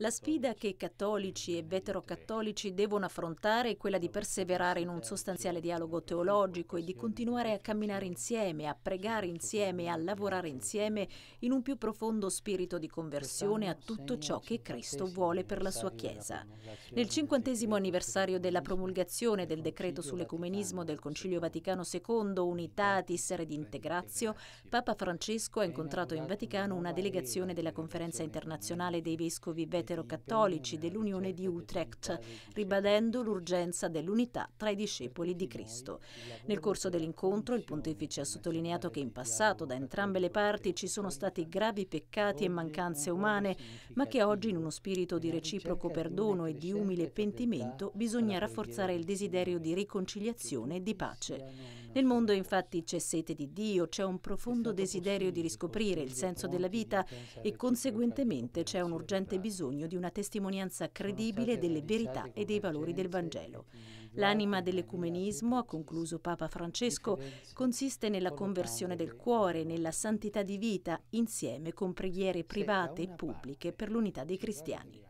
La sfida che cattolici e veterocattolici devono affrontare è quella di perseverare in un sostanziale dialogo teologico e di continuare a camminare insieme, a pregare insieme, a lavorare insieme in un più profondo spirito di conversione a tutto ciò che Cristo vuole per la sua Chiesa. Nel cinquantesimo anniversario della promulgazione del decreto sull'ecumenismo del Concilio Vaticano II, Unitatis Redintegratio, Papa Francesco ha incontrato in Vaticano una delegazione della Conferenza internazionale dei Vescovi vescovi vetero-cattolici dell'Unione di certo, Utrecht, certo, ribadendo l'urgenza dell'unità tra i discepoli di Cristo. Nel corso dell'incontro il pontefice ha sottolineato che in passato da entrambe le parti ci sono stati gravi peccati e mancanze umane, ma che oggi in uno spirito di reciproco perdono e di umile pentimento bisogna rafforzare il desiderio di riconciliazione e di pace. Nel mondo infatti c'è sete di Dio, c'è un profondo desiderio di riscoprire il senso della vita e conseguentemente c'è un'urgenza urgente bisogno di una testimonianza credibile delle verità e dei valori del Vangelo. L'anima dell'ecumenismo, ha concluso Papa Francesco, consiste nella conversione del cuore, nella santità di vita, insieme con preghiere private e pubbliche per l'unità dei cristiani.